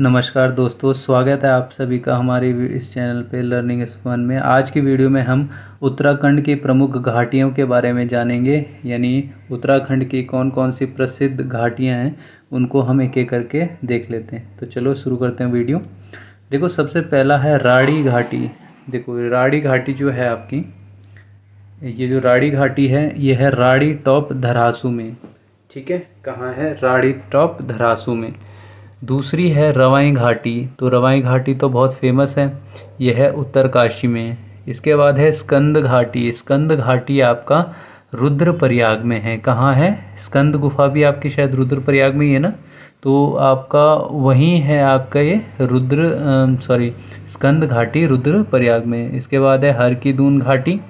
नमस्कार दोस्तों स्वागत है आप सभी का हमारे इस चैनल पे लर्निंग स्पन में आज की वीडियो में हम उत्तराखंड की प्रमुख घाटियों के बारे में जानेंगे यानी उत्तराखंड की कौन कौन सी प्रसिद्ध घाटियां हैं उनको हम एक एक करके देख लेते हैं तो चलो शुरू करते हैं वीडियो देखो सबसे पहला है राड़ी घाटी देखो राड़ी घाटी जो है आपकी ये जो राड़ी घाटी है ये है राड़ी टॉप धरासू में ठीक है कहाँ है राड़ी टॉप धरासू में दूसरी है रवाई घाटी तो रवाई घाटी तो बहुत फेमस है यह है उत्तरकाशी में इसके बाद है स्कंद घाटी स्कंद घाटी आपका रुद्रप्रयाग में है कहाँ है स्कंद गुफा भी आपकी शायद रुद्रप्रयाग में ही है ना तो आपका वहीं है आपका ये रुद्र सॉरी स्कंद घाटी रुद्रप्रयाग में इसके बाद है हर की दून घाटी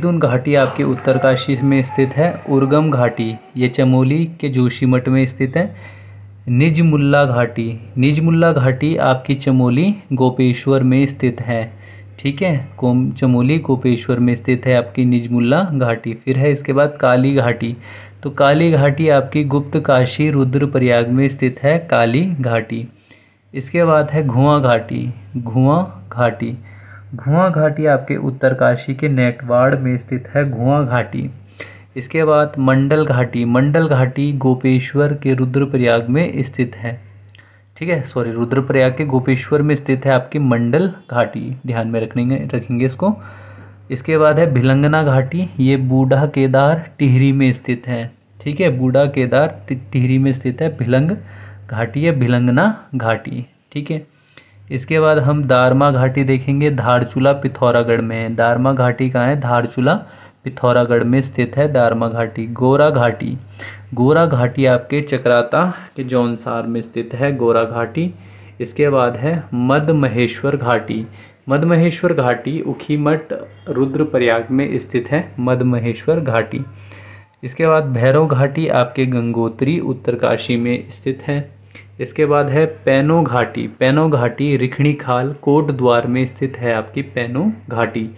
दून घाटी आपके उत्तरकाशी में स्थित है उर्गम घाटी ये चमोली के जोशीमठ में स्थित है निजमुल्ला घाटी निजमुल्ला घाटी आपकी चमोली गोपेश्वर में स्थित है ठीक है कोम चमोली गोपेश्वर में स्थित है आपकी निजमुल्ला घाटी फिर है इसके बाद काली घाटी तो काली घाटी आपकी गुप्त काशी रुद्रप्रयाग में स्थित है काली घाटी इसके बाद है घुआ घाटी घुआ घाटी घुआ घाटी आपके उत्तरकाशी के नेटवाड़ में स्थित है घुआ घाटी इसके बाद मंडल घाटी मंडल घाटी गोपेश्वर के रुद्रप्रयाग में स्थित है ठीक है सॉरी रुद्रप्रयाग के गोपेश्वर में स्थित है आपकी मंडल घाटी ध्यान में रखेंगे रखेंगे इसको इसके बाद है भिलंगना घाटी ये बूढ़ा केदार टिहरी में स्थित है ठीक है बूढ़ा केदार टिहरी में स्थित है भिलंग घाटी है भिलंगना घाटी ठीक है इसके बाद हम दारमा घाटी देखेंगे धारचूला पिथौरागढ़ में है दारमा घाटी कहाँ है धारचूला पिथौरागढ़ में स्थित है दारमा घाटी गोरा घाटी गोरा घाटी आपके चक्राता के जौनसार में स्थित है गोरा घाटी इसके बाद है मध महेश्वर घाटी मध महेश्वर घाटी उखीमठ रुद्रप्रयाग में स्थित है मध महेश्वर घाटी इसके बाद भैरव घाटी आपके गंगोत्री उत्तरकाशी में स्थित है इसके बाद है पैनो घाटी पैनो घाटी रिखणी खाल कोट द्वार में स्थित है आपकी पैनो घाटी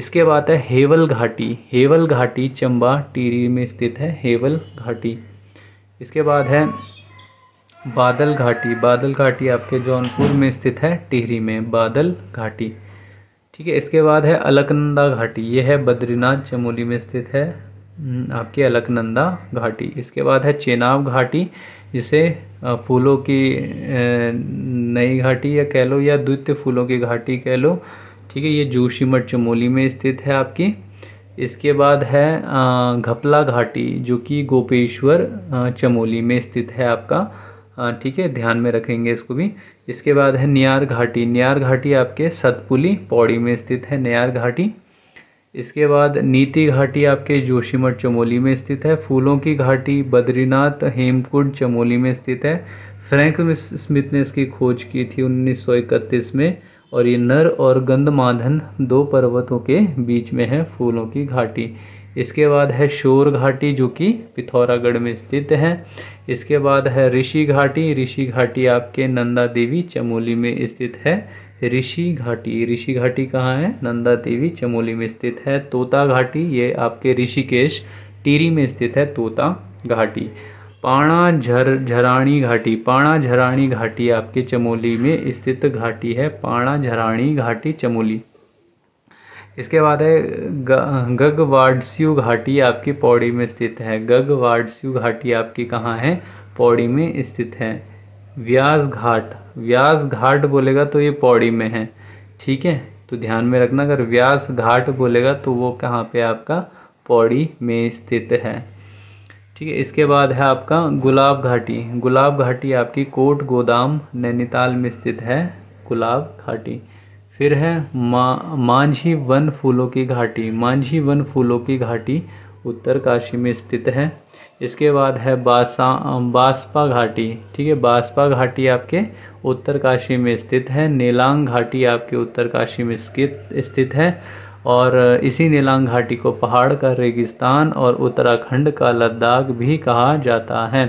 इसके बाद है हेवल घाटी हेवल घाटी चंबा टिहरी में स्थित है हेवल घाटी इसके बाद है बादल घाटी बादल घाटी आपके जौनपुर में स्थित है टिहरी में बादल घाटी ठीक है इसके बाद है अलकनंदा घाटी ये है बद्रीनाथ चमोली में स्थित है हम्म, आपकी अलकनंदा घाटी इसके बाद है चेनाब घाटी जिसे फूलों की नई घाटी या कह लो या द्वितीय फूलों की घाटी कह लो ठीक है ये जोशीमठ चमोली में स्थित है आपकी इसके बाद है घपला घाटी जो कि गोपेश्वर चमोली में स्थित है आपका ठीक है ध्यान में रखेंगे इसको भी इसके बाद है नियार घाटी नियार घाटी आपके सतपुली पौड़ी में स्थित है नियार घाटी इसके बाद नीति घाटी आपके जोशीमठ चमोली में स्थित है फूलों की घाटी बद्रीनाथ हेमकुंड चमोली में स्थित है फ्रैंक स्मिथ ने इसकी खोज की थी उन्नीस में और ये नर और गंधमाधन दो पर्वतों के बीच में है फूलों की घाटी इसके बाद है शोर घाटी जो कि पिथौरागढ़ में स्थित है इसके बाद है ऋषि घाटी ऋषि घाटी आपके नंदा देवी चमोली में स्थित है ऋषि घाटी ऋषि घाटी कहाँ है नंदा देवी चमोली में स्थित है तोता घाटी ये आपके ऋषिकेश टीरी में स्थित है तोता घाटी पाणा झर झराणी घाटी पाणा झराणी घाटी आपके चमोली में स्थित घाटी है पाणा झराणी घाटी चमोली इसके बाद है गगवाडस्यू घाटी आपकी पौड़ी में स्थित है गगवाडस्यू घाटी आपकी कहाँ है पौड़ी में स्थित है व्यास घाट व्यास घाट बोलेगा तो ये पौड़ी में है ठीक है तो ध्यान में रखना अगर व्यास घाट बोलेगा तो वो कहाँ पे आपका पौड़ी में स्थित है ठीक है इसके बाद है आपका गुलाब घाटी गुलाब घाटी आपकी कोट गोदाम नैनीताल में स्थित है गुलाब घाटी फिर है मा मांझी वन फूलों की घाटी मांझी वन फूलों की घाटी उत्तर काशी में स्थित है इसके बाद है बासा बासपा घाटी ठीक है बासपा घाटी आपके उत्तर काशी में स्थित है नीलांग घाटी आपके उत्तर काशी में स्थित है और इसी नीलांग घाटी को पहाड़ का रेगिस्तान और उत्तराखंड का लद्दाख भी कहा जाता है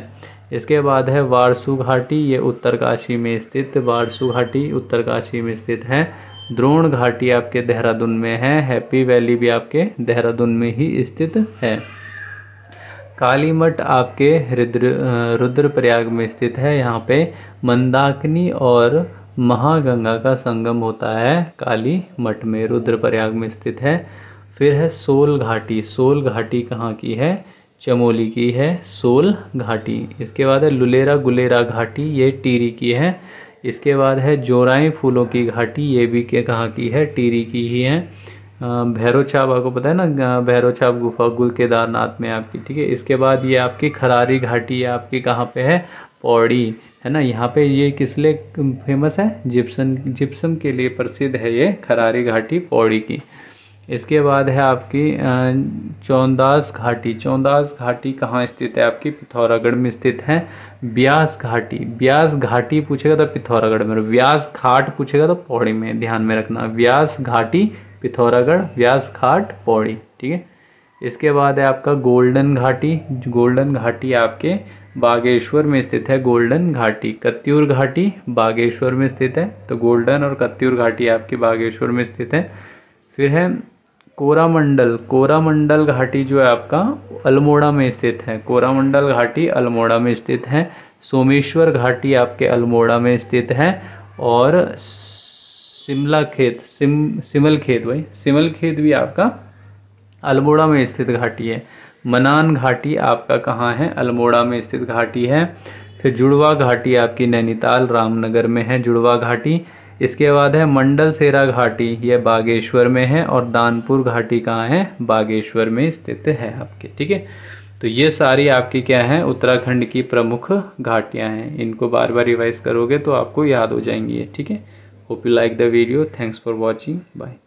इसके बाद है वारसू घाटी ये उत्तरकाशी में स्थित वारसू घाटी उत्तरकाशी में स्थित है द्रोण घाटी आपके देहरादून में है हैप्पी वैली भी आपके देहरादून में ही स्थित है कालीमठ आपके रुद्र रुद्रप्रयाग में स्थित है यहाँ पे मंदाकिनी और महागंगा का संगम होता है काली मठ में रुद्रप्रयाग में स्थित है फिर है सोल घाटी सोल घाटी कहाँ की है चमोली की है सोल घाटी इसके बाद है लुलेरा गुलेरा घाटी ये टीरी की है इसके बाद है जोराई फूलों की घाटी ये भी के कहाँ की है टीरी की ही है भैरव छाप आपको पता है ना भैरव छाप गुफा गुल केदारनाथ में आपकी ठीक है इसके बाद ये आपकी खरारी घाटी ये आपकी कहाँ पे है पौड़ी है ना यहाँ पे ये किस लिए फेमस है जिप्सन जिप्सम के लिए प्रसिद्ध है ये खरारी घाटी पौड़ी की इसके बाद है आपकी चौंदास घाटी चौंदास घाटी कहाँ स्थित है आपकी पिथौरागढ़ में स्थित है ब्यास घाटी ब्यास घाटी पूछेगा तो पिथौरागढ़ में व्यास घाट पूछेगा तो पौड़ी में ध्यान में रखना व्यास घाटी पिथौरागढ़ व्यास घाट पौड़ी ठीक है इसके बाद है आपका गोल्डन घाटी गोल्डन घाटी आपके बागेश्वर में स्थित है गोल्डन घाटी कत्यूर घाटी बागेश्वर में स्थित है तो गोल्डन और कत्यूर घाटी आपकी बागेश्वर में स्थित है फिर है कोरामंडल कोरामंडल घाटी जो है आपका अल्मोड़ा में स्थित है कोरामंडल घाटी अल्मोड़ा में स्थित है सोमेश्वर घाटी आपके अल्मोड़ा में स्थित है और शिमला खेत सिम सिमल खेत भाई सिमल खेत भी आपका अल्मोड़ा में स्थित घाटी है मनान घाटी आपका कहाँ है अल्मोड़ा में स्थित घाटी है फिर जुड़वा घाटी आपकी नैनीताल रामनगर में है जुड़वा घाटी इसके बाद है मंडल सेरा घाटी यह बागेश्वर में है और दानपुर घाटी कहाँ है बागेश्वर में स्थित है आपके ठीक है तो ये सारी आपकी क्या है उत्तराखंड की प्रमुख घाटियाँ हैं इनको बार बार रिवाइज करोगे तो आपको याद हो जाएंगी ठीक है hope you like the video thanks for watching bye